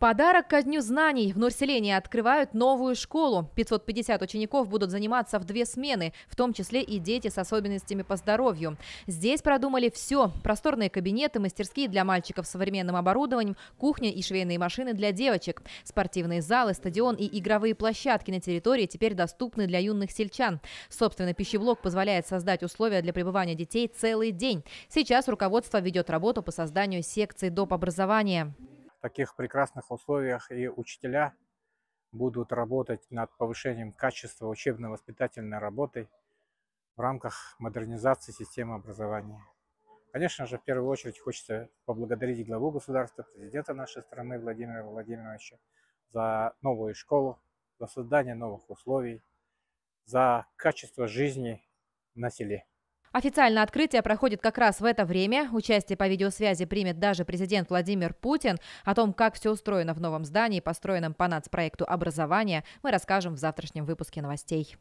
Подарок ко Дню знаний. В Нурселении открывают новую школу. 550 учеников будут заниматься в две смены, в том числе и дети с особенностями по здоровью. Здесь продумали все. Просторные кабинеты, мастерские для мальчиков с современным оборудованием, кухня и швейные машины для девочек. Спортивные залы, стадион и игровые площадки на территории теперь доступны для юных сельчан. Собственно, пищеблок позволяет создать условия для пребывания детей целый день. Сейчас руководство ведет работу по созданию секции доп. образования таких прекрасных условиях и учителя будут работать над повышением качества учебно-воспитательной работы в рамках модернизации системы образования. Конечно же, в первую очередь хочется поблагодарить главу государства, президента нашей страны Владимира Владимировича за новую школу, за создание новых условий, за качество жизни на селе. Официально открытие проходит как раз в это время. Участие по видеосвязи примет даже президент Владимир Путин. О том, как все устроено в новом здании, построенном по нацпроекту образования, мы расскажем в завтрашнем выпуске новостей.